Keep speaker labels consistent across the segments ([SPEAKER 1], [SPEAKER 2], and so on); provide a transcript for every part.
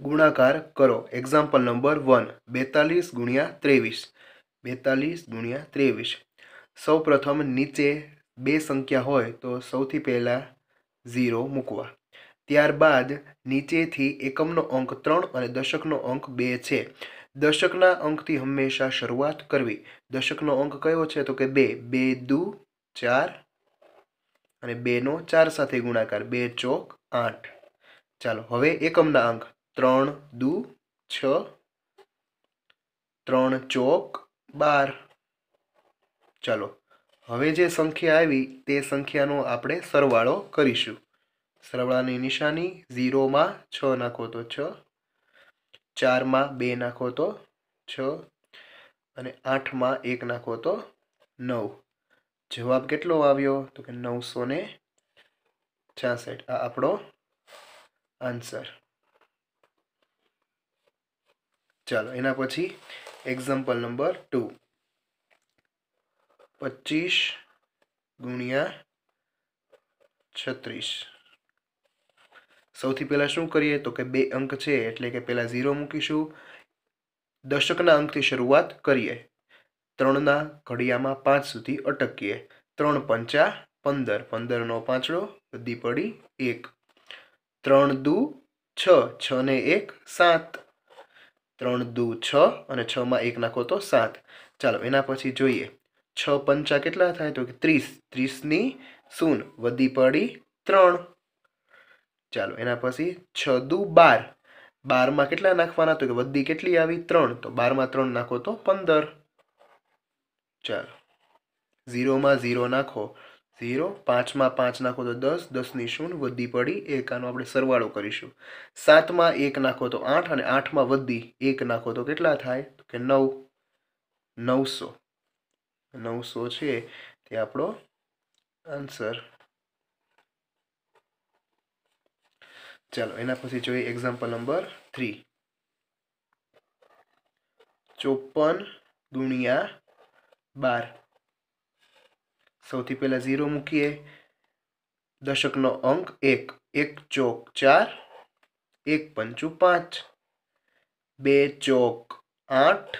[SPEAKER 1] ગુણાકાર કરો example number one બેતાલીસ ગુણ્યા ત્રેવીસ બેતાલીસ ગુણ્યા ત્રેવીસ સૌ પ્રથમ નીચે બે સંખ્યા હોય તો સૌથી પહેલાં ઝીરો મૂકવા ત્યારબાદ નીચેથી એકમનો અંક ત્રણ અને દશકનો અંક બે છે દશકના અંકથી હંમેશા શરૂઆત કરવી દશકનો અંક કયો છે તો કે બે બે દુ ચાર અને બેનો ચાર સાથે ગુણાકાર બે ચોક આઠ ચાલો હવે એકમના અંક ત્રણ દુ છ ત્રણ ચોક બાર ચાલો હવે જે સંખ્યા આવી તે સંખ્યાનો આપણે સરવાળો કરીશું સરવાળાની નિશાની ઝીરોમાં છ નાખો તો છ ચારમાં બે નાખો તો છ અને આઠમાં એક નાખો તો નવ જવાબ કેટલો આવ્યો તો કે નવસો ને છાસઠ આ આપણો આન્સર ચાલો એના પછી એક્ઝામ્પલ નંબર ટુ પચીસ ગુણ્યા છત્રીસ સૌથી પહેલાં શું કરીએ તો કે બે અંક છે એટલે કે પહેલાં ઝીરો મૂકીશું દશકના અંકથી શરૂઆત કરીએ ત્રણના ઘડિયામાં પાંચ સુધી અટકીએ ત્રણ પંચા પંદર પંદરનો પાંચડો બધી પડી એક ત્રણ દુ છ છ ને એક સાત ત્રણ દુ છ અને છમાં એક નાખો તો સાત ચાલો એના પછી જોઈએ છ પંચા કેટલા થાય તો કે ત્રીસ ત્રીસની શૂન વધી પડી ત્રણ ચાલો એના પછી છ દુ બાર બારમાં કેટલા નાખવાના તો કે વધી કેટલી આવી ત્રણ તો બારમાં ત્રણ નાખો તો પંદર ચાલો ઝીરોમાં ઝીરો નાખો ઝીરો પાંચમાં પાંચ નાખો તો દસ દસની શૂન વધી પડી એક આનો આપણે સરવાળો કરીશું સાતમાં એક નાખો તો આઠ અને આઠમાં વધી એક નાખો તો કેટલા થાય તો કે નવ નવસો નવસો છે તે આપણો આન્સર ચાલો એના પછી જોઈએ એક્ઝામ્પલ નંબર થ્રી ચોપન ગુણ્યા બાર સૌથી પહેલાં ઝીરો મૂકીએ દશકનો અંક એક એક ચોક ચાર એક પંચું પાંચ બે ચોક આઠ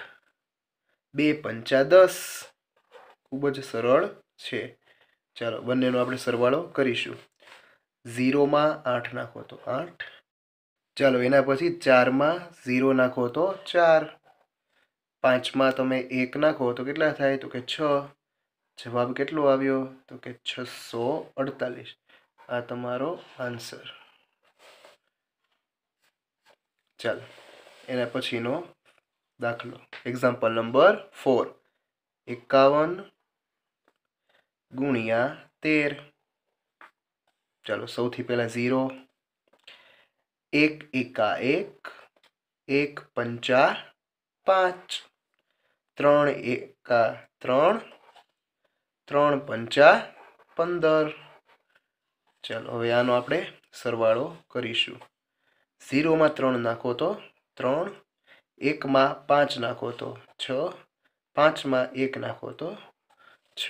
[SPEAKER 1] બે પંચા દસ ખૂબ જ સરળ છે ચાલો બંનેનો આપણે સરવાળો કરીશું ઝીરોમાં આઠ નાખો તો આઠ ચાલો એના પછી ચારમાં ઝીરો નાખો તો ચાર પાંચમાં તમે એક નાખો તો કેટલા થાય તો કે છ जवाब कितलो आवियो तो के 648 आ તમારો આન્સર ચલ એના પછીનો દાખલો एग्जांपल નંબર 4 51 ગુણ્યા 13 ચાલ સૌથી પહેલા 0 1 1 કા 1 15 5 3 1 કા 3 ત્રણ પંચા પંદર ચાલો હવે આનો આપણે સરવાળો કરીશું ઝીરોમાં ત્રણ નાખો તો ત્રણ એકમાં પાંચ નાખો તો છ પાંચમાં એક નાખો તો છ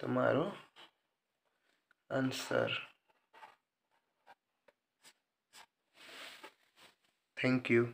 [SPEAKER 1] તમારો આન્સર થેન્ક યુ